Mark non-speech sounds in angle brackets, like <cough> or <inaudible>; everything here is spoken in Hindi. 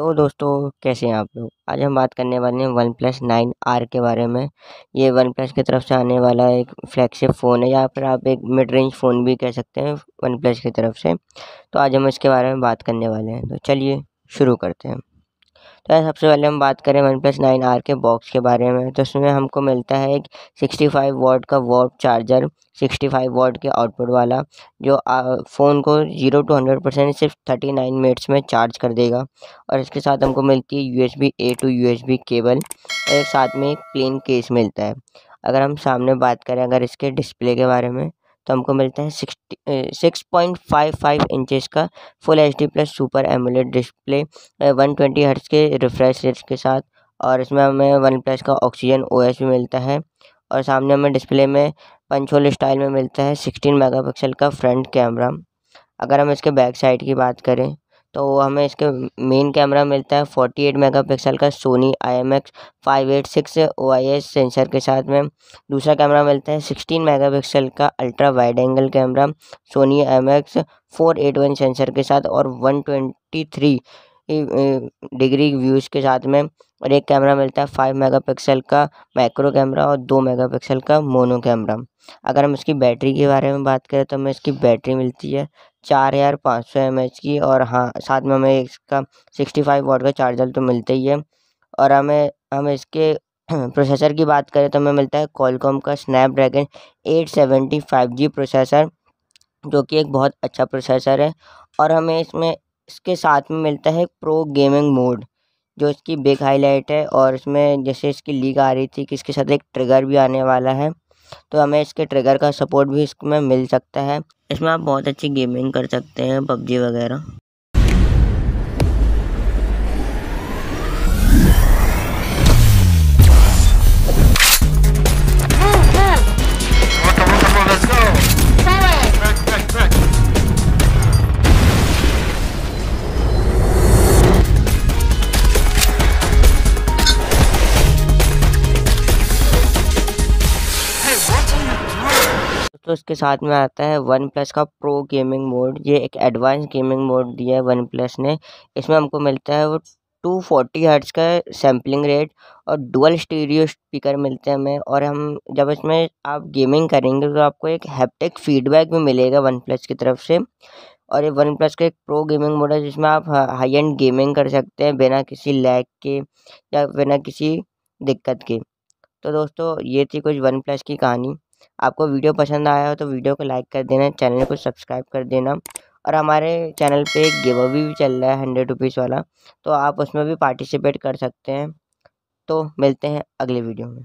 हेलो दोस्तों कैसे हैं आप लोग आज हम बात करने वाले हैं वन प्लस नाइन आर के बारे में ये वन प्लस की तरफ से आने वाला एक फ्लैगशिप फ़ोन है या फिर आप एक मिड रेंज फ़ोन भी कह सकते हैं वन प्लस की तरफ से तो आज हम इसके बारे में बात करने वाले हैं तो चलिए शुरू करते हैं तो सबसे पहले हम बात करें वन प्लस नाइन आर के बॉक्स के बारे में तो इसमें हमको मिलता है एक सिक्सटी फाइव वॉट का watt charger sixty five watt के आउटपुट वाला जो फ़ोन को जीरो टू हंड्रेड परसेंट सिर्फ थर्टी नाइन मिनट्स में चार्ज कर देगा और इसके साथ हमको मिलती है U S B A to U S B cable और एक साथ में एक प्लेन केस मिलता है अगर हम सामने बात करें अगर इसके डिस्प्ले के बारे में तो हमको मिलता है sixty six point five five inches का full H D plus super AMOLED display one twenty hertz के रिफ्रेश रेट के साथ और इसमें हमें वन प्लस का ऑक्सीजन ओ एस भी मिलता है और सामने हमें डिस्प्ले में पंचोल स्टाइल में मिलता है सिक्सटीन मेगापिक्सल का फ्रंट कैमरा अगर हम इसके बैक साइड की बात करें तो हमें इसके मेन कैमरा मिलता है 48 पिक्सल का Sony I M X five eight six O I S sensor के साथ में दूसरा कैमरा मिलता है 16 मेगापिक्सल का ultra wide angle camera Sony I M X four eight one sensor के साथ और 123 डिग्री व्यूज़ के साथ में और एक कैमरा मिलता है फाइव मेगापिक्सल का मैक्रो कैमरा और दो मेगापिक्सल का मोनो कैमरा अगर हम इसकी बैटरी के बारे में बात करें तो हमें इसकी बैटरी मिलती है चार हज़ार पाँच सौ एम एच की और हाँ साथ में हमें इसका सिक्सटी फाइव वॉट का चार्जर तो मिलता ही है और हमें हम इसके प्रोसेसर <clears throat> की बात करें तो हमें मिलता है कॉलकॉम का Snapdragon eight seventy five G processor जो कि एक बहुत अच्छा प्रोसेसर है और हमें इसमें इसके साथ में मिलता है प्रो गेमिंग मोड जो इसकी बिग हाईलाइट है और इसमें जैसे इसकी लीक आ रही थी कि इसके साथ एक ट्रिगर भी आने वाला है तो हमें इसके ट्रिगर का सपोर्ट भी इसमें मिल सकता है इसमें आप बहुत अच्छी गेमिंग कर सकते हैं पबजी वगैरह तो उसके साथ में आता है वन प्लस का प्रो गेमिंग मोड ये एक एडवांस गेमिंग मोड दिया है वन प्लस ने इसमें हमको मिलता है वो टू फोर्टी हर्ट्स का सैम्पलिंग रेट और डुअल स्टीरियो स्पीकर मिलते हैं हमें और हम जब इसमें आप गेमिंग करेंगे तो आपको एक हैप्टिक फीडबैक भी मिलेगा वन प्लस की तरफ से और ये वन प्लस का एक प्रो गेमिंग मोड है जिसमें आप हाई एंड गेमिंग कर सकते हैं बिना किसी लैग के या बिना किसी दिक्कत के तो दोस्तों ये थी कुछ वन प्लस की कहानी आपको वीडियो पसंद आया हो तो वीडियो को लाइक कर देना चैनल को सब्सक्राइब कर देना और हमारे चैनल पे एक गिव अवे भी चल रहा है हंड्रेड रुपीज़ वाला तो आप उसमें भी पार्टिसिपेट कर सकते हैं तो मिलते हैं अगले वीडियो में